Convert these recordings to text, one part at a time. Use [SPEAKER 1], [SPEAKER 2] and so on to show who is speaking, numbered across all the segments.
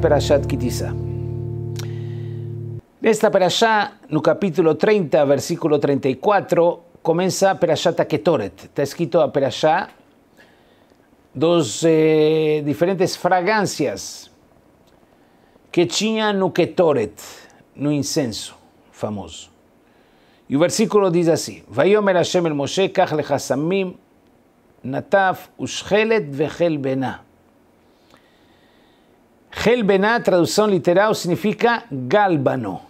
[SPEAKER 1] Perashat En Esta Perashá, en el capítulo 30, versículo 34, comienza Perashat Aketoret. Está escrito a Perashá dos eh, diferentes fragancias que tinha no Ketoret, no incenso famoso. Y el versículo dice así: Vayomer Hashem el Moshe, kach nataf, ushchelet, vechel benah. Helbená, tradução literal, significa gálbano.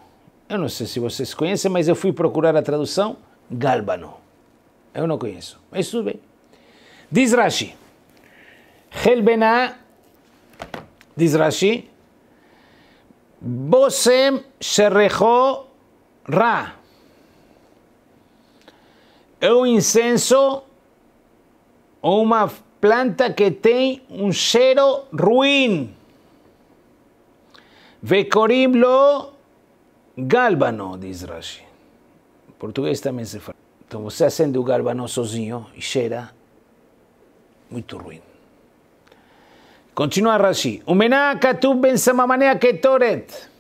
[SPEAKER 1] Eu não sei se vocês conhecem, mas eu fui procurar a tradução gálbano. Eu não conheço, mas tudo bem. Diz Rashi. Helbená, diz Rashi, Bosem Sherrejo Ra. É um incenso ou uma planta que tem um cheiro ruim. Ve lo galbano, dice Rashi. En portugués también se fala. se se de un galbano sozinho y chera, muy ruim. Continúa Rashi. Umená katub ben ketoret.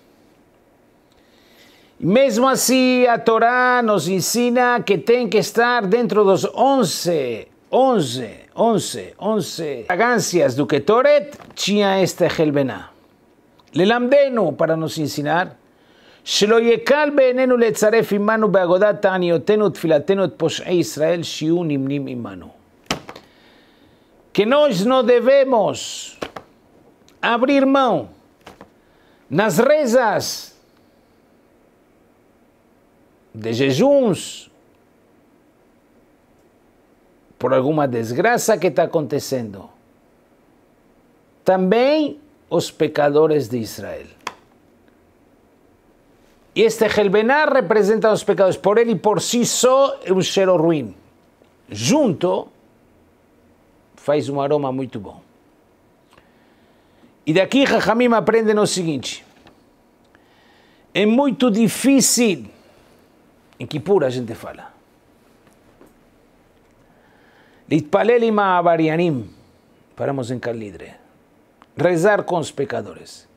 [SPEAKER 1] Mesmo así, a Torá nos ensina que ten que estar dentro dos once, 11, 11, 11 agancias do Ketoret, tinha este gelbená. Lelamdeno, para nos ensinar. Shelo yekal letzaref imanu beagodat taniotenu tfilatenu et poshei Israel shiu nimnim Que nós não devemos abrir mão nas rezas de jejuns por alguma desgraça que está acontecendo. Também os pecadores de Israel. E este gelbenar representa os pecados. Por ele e por si só é um cheiro ruim. Junto faz um aroma muito bom. E daqui Rahamim aprende o seguinte. É muito difícil, em pura a gente fala, Litpalelima avarianim. Paramos em קלידרה rezar com os pecadores.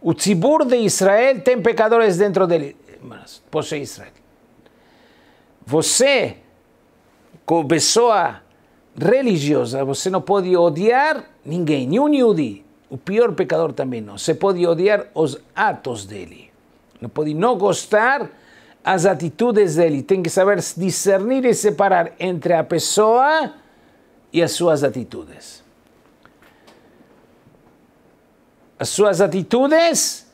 [SPEAKER 1] O tzibur de Israel tem pecadores dentro dele. Mas, poxa, Israel. Você, como pessoa religiosa, você não pode odiar ninguém, nenhum yudi. O pior pecador também não. Você pode odiar os atos dele. Não pode não gostar as atitudes dele. Tem que saber discernir e separar entre a pessoa e as suas atitudes. as suas atitudes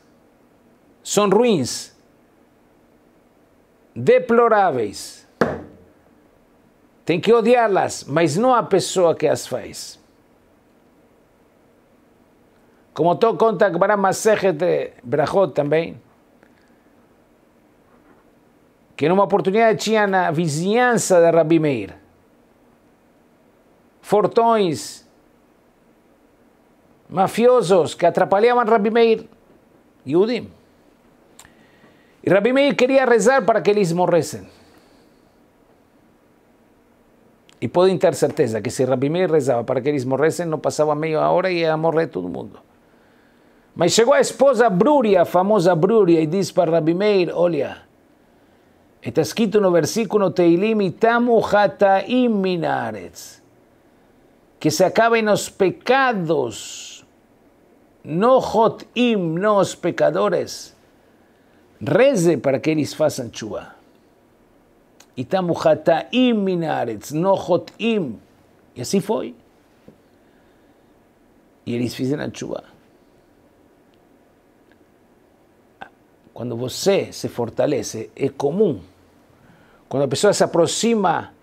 [SPEAKER 1] são ruins, deploráveis. Tem que odiá-las, mas não a pessoa que as faz. Como estou conta que para é de Brachot também, que numa oportunidade tinha na vizinhança de Rabi Meir, fortões mafiosos que atrapaleaban a Rabbi Meir, Yudim. Y Rabbi Meir quería rezar para que les morresen. Y puedo tener certeza que si Rabbi Meir rezaba para que les morresen, no pasaba medio hora y era morrer todo el mundo. Pero llegó a esposa Bruria, famosa Bruria, y dice para Rabbi Meir, Olia, está escrito un versículo Teilim, Itamu y minaretz, que se acaben los pecados no jotim, no os pecadores. Reze para que ellos façam chuva. Itamu im minaretz, no jotim. Y así fue. Y ellos hicieron chuva. Cuando você se fortalece, es común. Cuando la persona se aproxima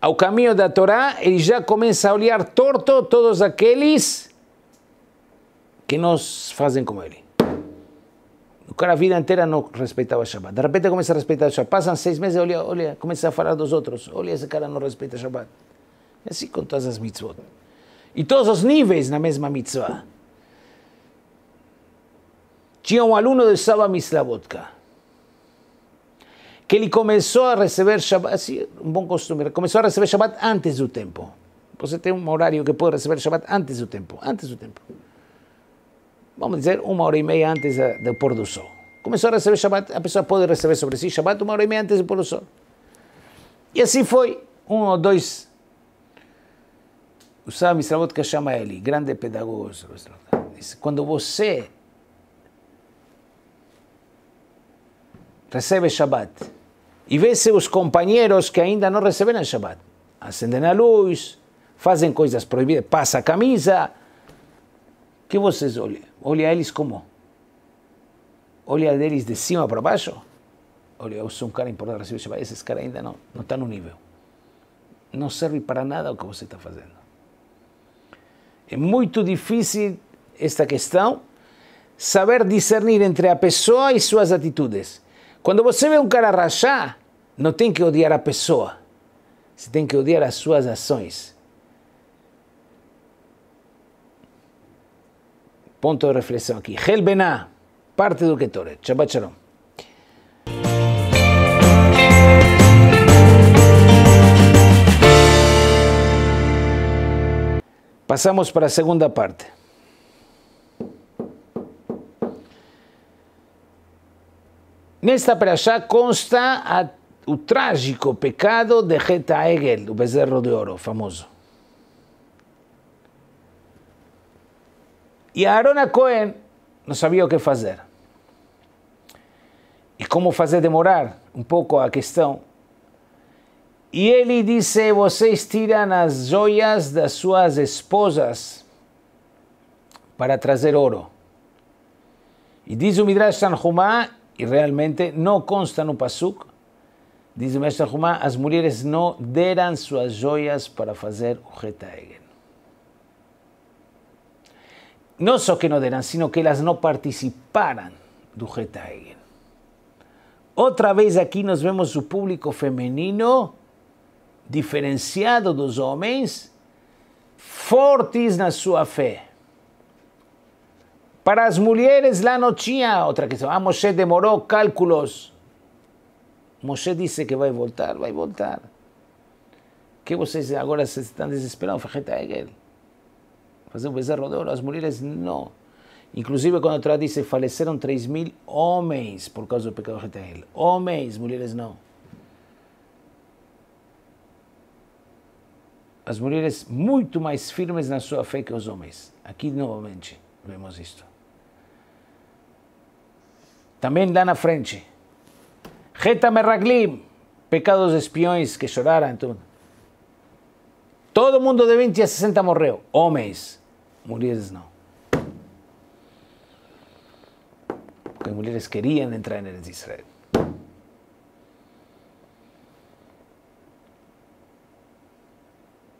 [SPEAKER 1] ao caminho da Torá, él ya comienza a olhar torto todos aqueles que se hacen como él. La cara vida entera no respetaba Shabbat. De repente comienza a respetar Shabbat. Pasan seis meses, olha, olha, comienza a falar dos otros. Olha, esse cara no respeta Shabbat. Y Así con todas las mitzvot. Y todos niveles en la misma mitzvah. Tinha un aluno de Saba Mislavodka que ele comenzó a receber Shabbat, assim, um bom costume, começou a receber Shabbat antes do tiempo. Você pues tem este un horario que puede receber Shabbat antes do tiempo. antes do tiempo. vamos dizer, uma hora e meia antes do pôr do sol. Começou a receber Shabbat, a pessoa pode receber sobre si Shabbat uma hora e meia antes do pôr do sol. E assim foi, um ou dois. O Sami Srabotka chama ele, grande pedagogo. Disse, quando você recebe Shabbat e vê seus companheiros que ainda não receberam Shabbat, acendem a luz, fazem coisas proibidas, passa a camisa, que vocês olham? Olha eles como? Olha deles de cima para baixo? Olha, eu sou um cara importante da Recife, esses caras ainda não não estão no nível. Não serve para nada o que você está fazendo. É muito difícil esta questão, saber discernir entre a pessoa e suas atitudes. Quando você vê um cara rachar, não tem que odiar a pessoa, você tem que odiar as suas ações. punto de reflexión aquí. Helbená, parte de que Shabbat Shalom. Pasamos para la segunda parte. En Nesta allá consta el trágico pecado de Geta Egel, el bezerro de oro famoso. E Aaron Cohen não sabia o que fazer. E como fazer demorar um pouco a questão. E ele disse: Vocês tiram as joias das suas esposas para trazer ouro. E diz o Midrash Sanjumá, e realmente não consta no Pasuk, diz o Midrash Sanjumá: as mulheres não deram suas joias para fazer o retaeger. no solo que no deran, sino que ellas no participaran, Dujetaegen. Otra vez aquí nos vemos su público femenino diferenciado dos hombres fortes na sua fe. Para las mulheres la noche, otra que se Ah, Moshe demoró cálculos. Moshe dice que va a voltar, a voltar. Que vocês agora están están Fajeta Hegel. fazer o bezerro de ouro, as mulheres não. Inclusive, quando a Torá disse, faleceram 3 mil homens por causa do pecado retel. Homens, mulheres não. As mulheres muito mais firmes na sua fé que os homens. Aqui, novamente, vemos isto. Também lá na frente. Reta Meraglim, pecados espiões que choraram. Tudo. Todo mundo de 20 a 60 morreu. Homens. Mujeres no. Porque mujeres querían entrar en el Israel.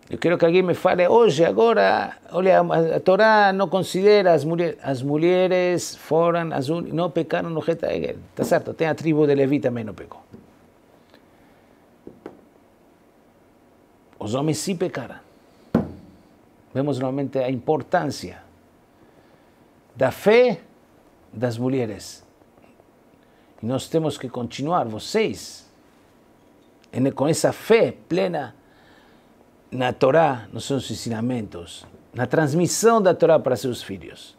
[SPEAKER 1] Yo quiero que alguien me fale, oye, ahora, oye, a Torá no considera as mulheres, mujeres foram, as un, pecaron no Está cierto, Tenga tribu de Levi también pecó. ¿Los Los sí sí pecaron. Vemos novamente a importância da fé das mulheres. E nós temos que continuar, vocês, com essa fé plena na Torá, nos seus ensinamentos, na transmissão da Torá para seus filhos.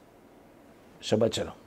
[SPEAKER 1] Shabbat Shalom.